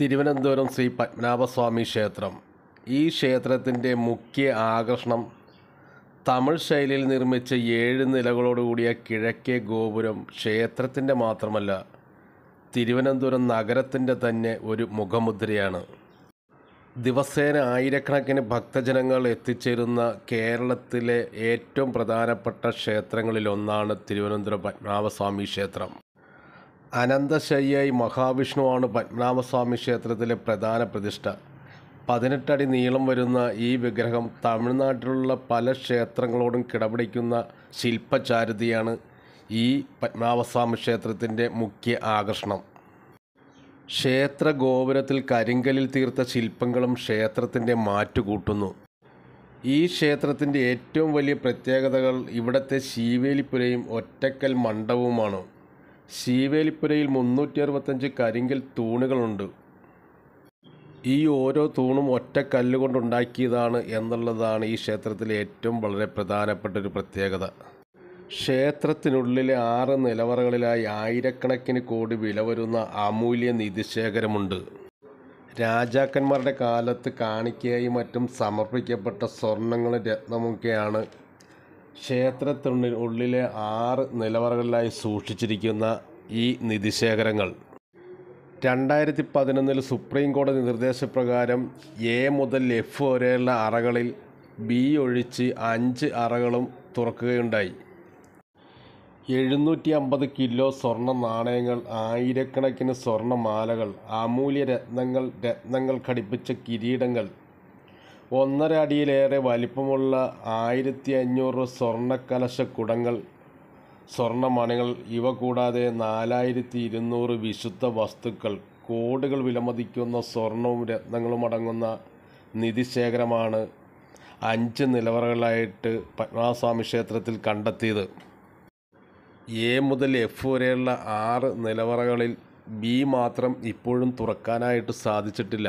തിരുവനന്തപുരം ശ്രീ പത്മനാഭസ്വാമി ക്ഷേത്രം ഈ ക്ഷേത്രത്തിൻ്റെ മുഖ്യ ആകർഷണം തമിഴ് ശൈലിയിൽ നിർമ്മിച്ച ഏഴ് നിലകളോടുകൂടിയ കിഴക്കേ ഗോപുരം ക്ഷേത്രത്തിൻ്റെ മാത്രമല്ല തിരുവനന്തപുരം നഗരത്തിൻ്റെ തന്നെ ഒരു മുഖമുദ്രയാണ് ദിവസേന ആയിരക്കണക്കിന് ഭക്തജനങ്ങൾ എത്തിച്ചേരുന്ന കേരളത്തിലെ ഏറ്റവും പ്രധാനപ്പെട്ട ക്ഷേത്രങ്ങളിലൊന്നാണ് തിരുവനന്തപുരം പത്മനാഭസ്വാമി ക്ഷേത്രം അനന്തശയ്യായി മഹാവിഷ്ണുവാണ് പത്മനാഭസ്വാമി ക്ഷേത്രത്തിലെ പ്രധാന പ്രതിഷ്ഠ പതിനെട്ടടി നീളം വരുന്ന ഈ വിഗ്രഹം തമിഴ്നാട്ടിലുള്ള പല ക്ഷേത്രങ്ങളോടും കിടപിടിക്കുന്ന ശില്പചാരുതിയാണ് ഈ പത്മനാഭസ്വാമി ക്ഷേത്രത്തിൻ്റെ മുഖ്യ ആകർഷണം ക്ഷേത്ര ഗോപുരത്തിൽ കരിങ്കലിൽ തീർത്ത ശില്പങ്ങളും ക്ഷേത്രത്തിൻ്റെ മാറ്റുകൂട്ടുന്നു ഈ ക്ഷേത്രത്തിൻ്റെ ഏറ്റവും വലിയ പ്രത്യേകതകൾ ഇവിടുത്തെ ശീവേലിപ്പുരയും ഒറ്റക്കൽ മണ്ഡപവുമാണ് ശീവേലിപ്പുരയിൽ മുന്നൂറ്റി അറുപത്തഞ്ച് കരിങ്കൽ തൂണുകളുണ്ട് ഈ ഓരോ തൂണും ഒറ്റ കല്ലുകൊണ്ടുണ്ടാക്കിയതാണ് എന്നുള്ളതാണ് ഈ ക്ഷേത്രത്തിലെ ഏറ്റവും വളരെ പ്രധാനപ്പെട്ട ഒരു പ്രത്യേകത ക്ഷേത്രത്തിനുള്ളിലെ ആറ് നിലവറകളിലായി ആയിരക്കണക്കിന് കോടി വില വരുന്ന അമൂല്യ നിധിശേഖരമുണ്ട് രാജാക്കന്മാരുടെ കാലത്ത് കാണിക്കയായി മറ്റും സമർപ്പിക്കപ്പെട്ട സ്വർണങ്ങളും രത്നമൊക്കെയാണ് ക്ഷേത്രത്തിനുള്ളിൽ ഉള്ളിലെ ആറ് നിലവറകളിലായി സൂക്ഷിച്ചിരിക്കുന്ന ഈ നിധിശേഖരങ്ങൾ രണ്ടായിരത്തി പതിനൊന്നിൽ സുപ്രീം കോടതി നിർദ്ദേശപ്രകാരം എ മുതൽ എഫ് വരെയുള്ള അറകളിൽ ബി ഒഴിച്ച് അഞ്ച് അറകളും തുറക്കുകയുണ്ടായി എഴുന്നൂറ്റി അമ്പത് കിലോ സ്വർണ്ണ നാണയങ്ങൾ ആയിരക്കണക്കിന് സ്വർണ്ണമാലകൾ അമൂല്യ രത്നങ്ങൾ രത്നങ്ങൾ ഘടിപ്പിച്ച കിരീടങ്ങൾ ഒന്നര അടിയിലേറെ വലിപ്പമുള്ള ആയിരത്തി അഞ്ഞൂറ് കുടങ്ങൾ സ്വർണ്ണമണികൾ ഇവ കൂടാതെ നാലായിരത്തി ഇരുന്നൂറ് വിശുദ്ധ വസ്തുക്കൾ കോടുകൾ വിലമതിക്കുന്ന സ്വർണവും രത്നങ്ങളും അടങ്ങുന്ന നിധിശേഖരമാണ് അഞ്ച് നിലവറകളായിട്ട് പത്മനാഭസ്വാമി ക്ഷേത്രത്തിൽ കണ്ടെത്തിയത് എ മുതൽ എഫ് വരെയുള്ള ആറ് നിലവറകളിൽ ബി മാത്രം ഇപ്പോഴും തുറക്കാനായിട്ട് സാധിച്ചിട്ടില്ല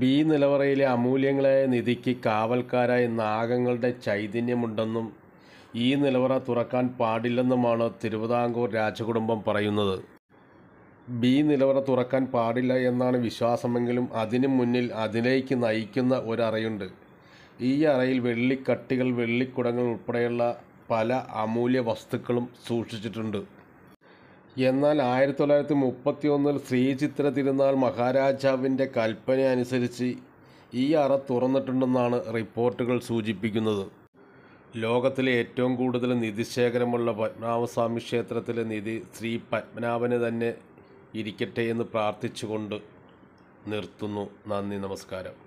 ബി നിലവറയിലെ അമൂല്യങ്ങളായ നിധിക്ക് കാവൽക്കാരായ നാഗങ്ങളുടെ ചൈതന്യമുണ്ടെന്നും ഈ നിലവറ തുറക്കാൻ പാടില്ലെന്നുമാണ് തിരുവിതാംകൂർ രാജകുടുംബം പറയുന്നത് ബി നിലവറ തുറക്കാൻ പാടില്ല എന്നാണ് വിശ്വാസമെങ്കിലും അതിനു മുന്നിൽ അതിലേക്ക് നയിക്കുന്ന ഒരറയുണ്ട് ഈ അറയിൽ വെള്ളിക്കട്ടികൾ വെള്ളിക്കുടങ്ങൾ ഉൾപ്പെടെയുള്ള പല അമൂല്യ വസ്തുക്കളും സൂക്ഷിച്ചിട്ടുണ്ട് എന്നാൽ ആയിരത്തി തൊള്ളായിരത്തി മുപ്പത്തി ഒന്നിൽ ശ്രീചിത്ര തിരുനാൾ മഹാരാജാവിൻ്റെ കൽപ്പന അനുസരിച്ച് ഈ അറ തുറന്നിട്ടുണ്ടെന്നാണ് റിപ്പോർട്ടുകൾ സൂചിപ്പിക്കുന്നത് ലോകത്തിലെ ഏറ്റവും കൂടുതൽ നിധിശേഖരമുള്ള പത്മനാഭസ്വാമി ക്ഷേത്രത്തിലെ നിധി ശ്രീ പത്മനാഭന് തന്നെ ഇരിക്കട്ടെ എന്ന് പ്രാർത്ഥിച്ചുകൊണ്ട് നിർത്തുന്നു നന്ദി നമസ്കാരം